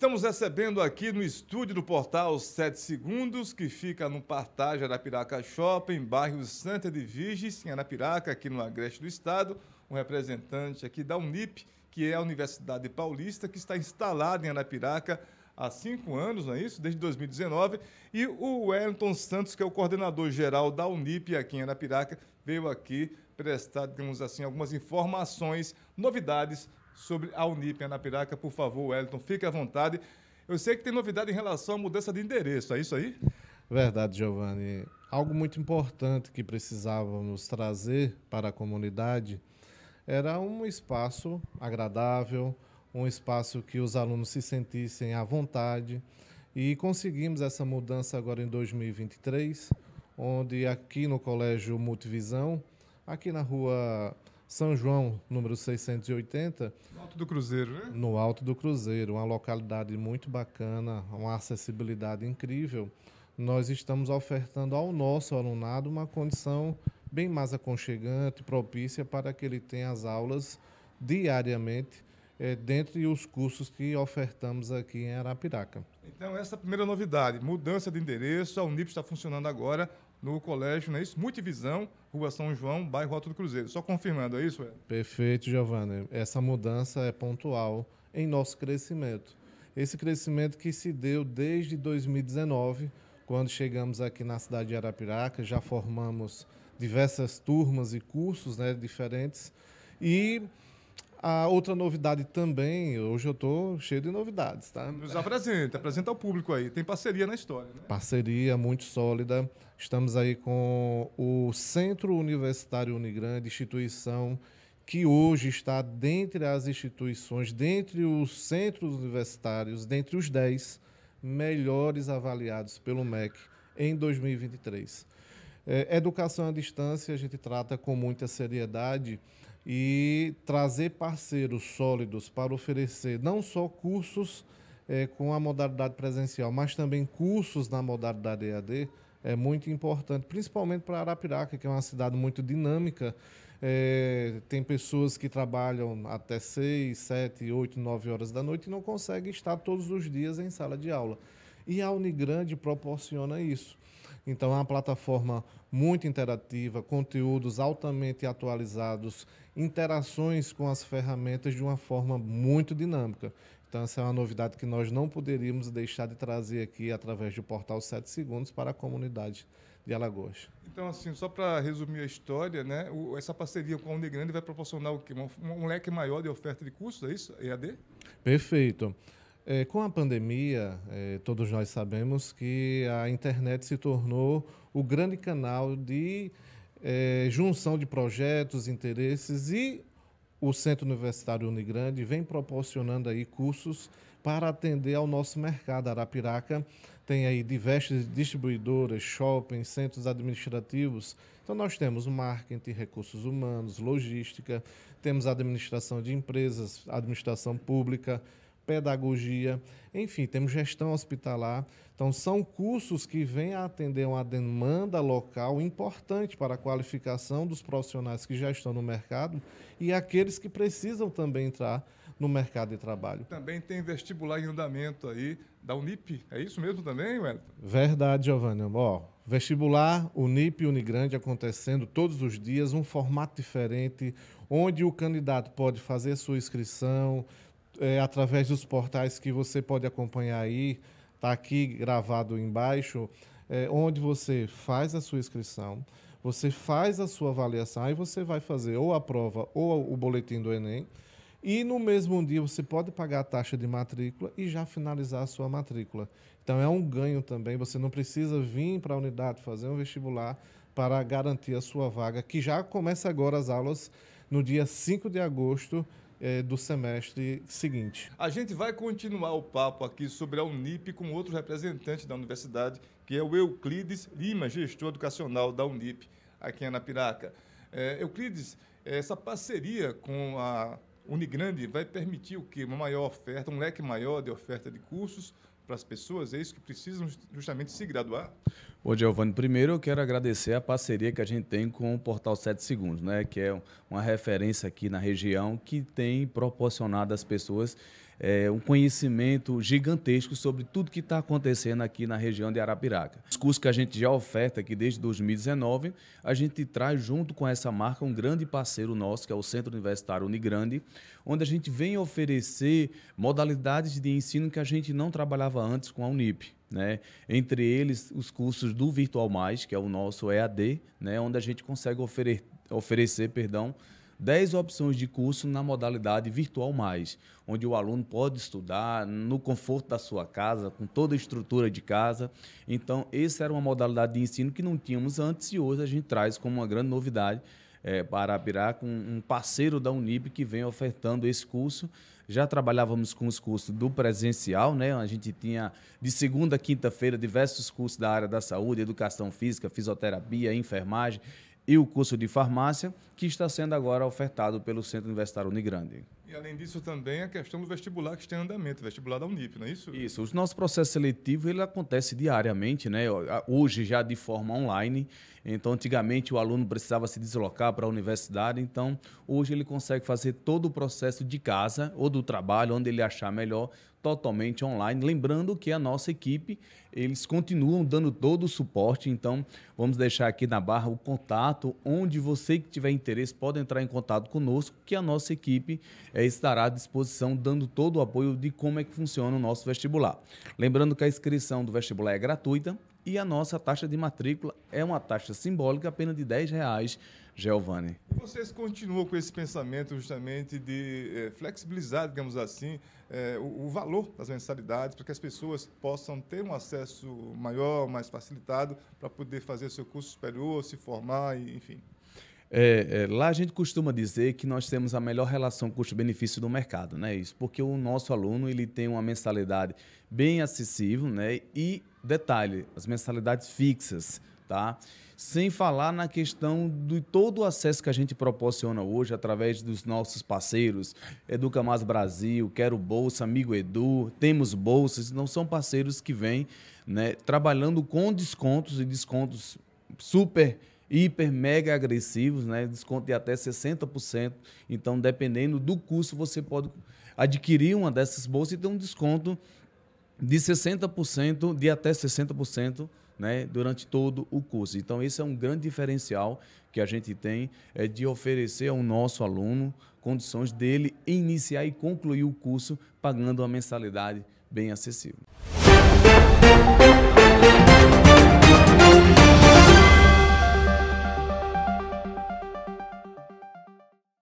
Estamos recebendo aqui no estúdio do portal 7 Segundos, que fica no Partage Arapiraca Shopping, bairro Santa de Virges, em Arapiraca, aqui no Agreste do Estado, um representante aqui da Unip, que é a Universidade Paulista, que está instalada em Arapiraca há cinco anos, não é isso? Desde 2019. E o Wellington Santos, que é o coordenador geral da Unip aqui em Arapiraca, veio aqui prestar, digamos assim, algumas informações, novidades sobre a Unip na Piraca, Por favor, Wellington, fique à vontade. Eu sei que tem novidade em relação à mudança de endereço, é isso aí? Verdade, Giovanni. Algo muito importante que precisávamos trazer para a comunidade era um espaço agradável, um espaço que os alunos se sentissem à vontade. E conseguimos essa mudança agora em 2023, onde aqui no Colégio Multivisão, aqui na rua são João, número 680. No Alto do Cruzeiro, né? No Alto do Cruzeiro, uma localidade muito bacana, uma acessibilidade incrível. Nós estamos ofertando ao nosso alunado uma condição bem mais aconchegante, propícia para que ele tenha as aulas diariamente é, eh, dos os cursos que ofertamos aqui em Arapiraca. Então, essa é a primeira novidade, mudança de endereço, a Unip está funcionando agora, no colégio, não é isso? Multivisão, Rua São João, bairro Alto do Cruzeiro. Só confirmando, é isso? É? Perfeito, Giovanni. Essa mudança é pontual em nosso crescimento. Esse crescimento que se deu desde 2019, quando chegamos aqui na cidade de Arapiraca, já formamos diversas turmas e cursos né, diferentes. E a outra novidade também, hoje eu estou cheio de novidades, tá? Nos apresenta, apresenta ao público aí. Tem parceria na história, né? Parceria muito sólida. Estamos aí com o Centro Universitário Unigrande, instituição que hoje está dentre as instituições, dentre os centros universitários, dentre os 10 melhores avaliados pelo MEC em 2023. É, educação à distância a gente trata com muita seriedade e trazer parceiros sólidos para oferecer não só cursos é, com a modalidade presencial, mas também cursos na modalidade EAD é muito importante, principalmente para Arapiraca, que é uma cidade muito dinâmica. É, tem pessoas que trabalham até 6, 7, 8, 9 horas da noite e não conseguem estar todos os dias em sala de aula. E a Unigrande proporciona isso. Então, é uma plataforma muito interativa, conteúdos altamente atualizados interações com as ferramentas de uma forma muito dinâmica. Então, essa é uma novidade que nós não poderíamos deixar de trazer aqui através do portal 7 Segundos para a comunidade de Alagoas. Então, assim, só para resumir a história, né, o, essa parceria com a Unigrande vai proporcionar o quê? Um, um, leque maior de oferta de cursos, é isso? EAD? Perfeito. É, com a pandemia, é, todos nós sabemos que a internet se tornou o grande canal de é, junção de projetos, interesses e o Centro Universitário Unigrande vem proporcionando aí cursos para atender ao nosso mercado. Arapiraca tem aí diversas distribuidoras, shoppings, centros administrativos. Então nós temos marketing, recursos humanos, logística, temos administração de empresas, administração pública, pedagogia, enfim, temos gestão hospitalar. Então, são cursos que vêm a atender uma demanda local importante para a qualificação dos profissionais que já estão no mercado e aqueles que precisam também entrar no mercado de trabalho. Também tem vestibular em andamento aí da Unip, é isso mesmo também, Wellington? Verdade, Giovanni. Ó, vestibular Unip e Unigrande acontecendo todos os dias, um formato diferente, onde o candidato pode fazer sua inscrição, é, através dos portais que você pode acompanhar aí, está aqui gravado embaixo, é, onde você faz a sua inscrição, você faz a sua avaliação, aí você vai fazer ou a prova ou o boletim do Enem, e no mesmo dia você pode pagar a taxa de matrícula e já finalizar a sua matrícula. Então é um ganho também, você não precisa vir para a unidade fazer um vestibular para garantir a sua vaga, que já começa agora as aulas no dia 5 de agosto é, do semestre seguinte. A gente vai continuar o papo aqui sobre a Unip com outro representante da universidade, que é o Euclides Lima, gestor educacional da Unip aqui em Anapiraca. É, Euclides, essa parceria com a Unigrande vai permitir o quê? Uma maior oferta, um leque maior de oferta de cursos para as pessoas? É isso que precisam justamente se graduar? Bom, Giovanni, primeiro eu quero agradecer a parceria que a gente tem com o Portal 7 Segundos, né? que é uma referência aqui na região que tem proporcionado às pessoas é, um conhecimento gigantesco sobre tudo que está acontecendo aqui na região de Arapiraca. Os cursos que a gente já oferta aqui desde 2019, a gente traz junto com essa marca um grande parceiro nosso, que é o Centro Universitário Unigrande, onde a gente vem oferecer modalidades de ensino que a gente não trabalhava antes com a Unip. Né? Entre eles, os cursos do Virtual Mais, que é o nosso EAD, né? onde a gente consegue oferer, oferecer perdão, 10 opções de curso na modalidade virtual mais, onde o aluno pode estudar no conforto da sua casa, com toda a estrutura de casa. Então, essa era uma modalidade de ensino que não tínhamos antes e hoje a gente traz como uma grande novidade é, Parapirá com um parceiro da Unib que vem ofertando esse curso. Já trabalhávamos com os cursos do presencial, né? A gente tinha de segunda a quinta-feira diversos cursos da área da saúde, educação física, fisioterapia, enfermagem e o curso de farmácia, que está sendo agora ofertado pelo Centro Universitário Unigrande. E além disso também a questão do vestibular que está em andamento, vestibular da Unip, não é isso? Isso, o nosso processo seletivo ele acontece diariamente, né? Hoje já de forma online, então antigamente o aluno precisava se deslocar para a universidade, então hoje ele consegue fazer todo o processo de casa ou do trabalho, onde ele achar melhor, totalmente online. Lembrando que a nossa equipe, eles continuam dando todo o suporte, então vamos deixar aqui na barra o contato, onde você que tiver interesse pode entrar em contato conosco, que a nossa equipe é, estará à disposição, dando todo o apoio de como é que funciona o nosso vestibular. Lembrando que a inscrição do vestibular é gratuita e a nossa taxa de matrícula é uma taxa simbólica, apenas de R$ reais, Giovanni. Vocês continuam com esse pensamento justamente de é, flexibilizar, digamos assim, é, o, o, valor das mensalidades para que as pessoas possam ter um acesso maior, mais facilitado, para poder fazer seu curso superior, se formar, e, enfim. É, é, lá a gente costuma dizer que nós temos a melhor relação custo-benefício do mercado, né? Isso porque o nosso aluno ele tem uma mensalidade bem acessível, né? E detalhe, as mensalidades fixas, tá? Sem falar na questão de todo o acesso que a gente proporciona hoje através dos nossos parceiros, Educa Mais Brasil, Quero Bolsa, Amigo Edu, temos bolsas, não são parceiros que vêm, né? Trabalhando com descontos e descontos super hiper, mega agressivos, né? desconto de até 60%. Então, dependendo do curso, você pode adquirir uma dessas bolsas e ter um desconto de 60%, de até 60%. Né, durante todo o curso. Então, esse é um grande diferencial que a gente tem é de oferecer ao nosso aluno condições dele iniciar e concluir o curso pagando uma mensalidade bem acessível.